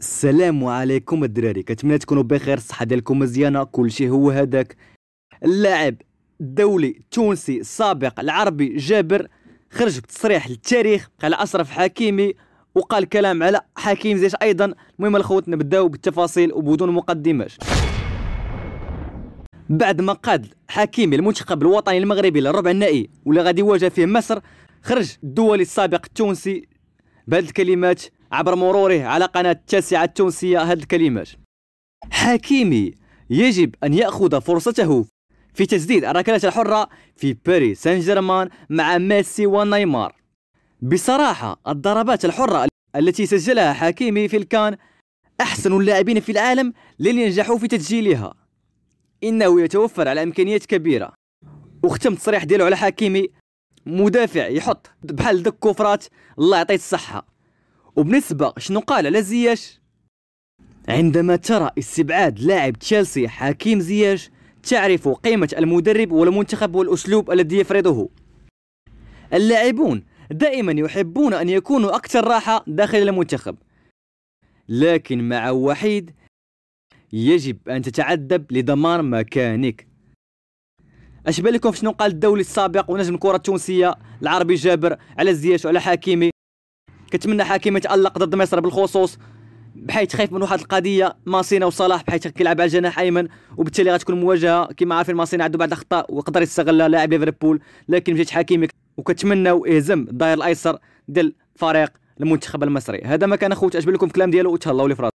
السلام عليكم الدراري كنتمنى تكونوا بخير الصحه ديالكم مزيانه كل شيء هو هذاك اللاعب الدولي التونسي السابق العربي جابر خرج بتصريح للتاريخ على اشرف حكيمي وقال كلام على حكيم زيش ايضا المهم الخوت نبداو بالتفاصيل وبدون مقدمات بعد ما قاد حكيمي المنتخب الوطني المغربي للربع النهائي واللي غادي يواجه فيه مصر خرج الدولي السابق التونسي بهذه الكلمات عبر مروره على قناة التاسعة التونسية هذه الكلمات حكيمي يجب أن يأخذ فرصته في تسديد الركلات الحرة في باريس سان جيرمان مع ميسي ونيمار بصراحة الضربات الحرة التي سجلها حكيمي في الكان أحسن اللاعبين في العالم لن ينجحوا في تسجيلها إنه يتوفر على إمكانيات كبيرة وختم التصريح ديالو على حكيمي مدافع يحط بحال دك كفرات الله يعطيه الصحه وبالنسبه شنو قال على زياش عندما ترى استبعاد لاعب تشيلسي حكيم زياش تعرف قيمة المدرب والمنتخب والأسلوب الذي يفرضه اللاعبون دائما يحبون أن يكونوا أكثر راحة داخل المنتخب لكن مع وحيد يجب أن تتعذب لضمان مكانك اش بان لكم شنو قال الدولي السابق ونجم الكره التونسيه العربي جابر على زياش وعلى حكيمي كنتمنى حكيمي يتالق ضد مصر بالخصوص بحيث خايف من واحد القضيه ماسينا وصلاح بحيث كيلعب على الجناح ايمن وبالتالي غتكون مواجهه كما عارفين ماسينا عنده بعض الاخطاء ويقدر يستغلها لاعب ليفربول لكن مشيت حكيمي وكتمنى اهزم الداير الايسر ديال فريق المنتخب المصري هذا ما كان اخوت اجبد لكم الكلام ديالو وتهلاو لي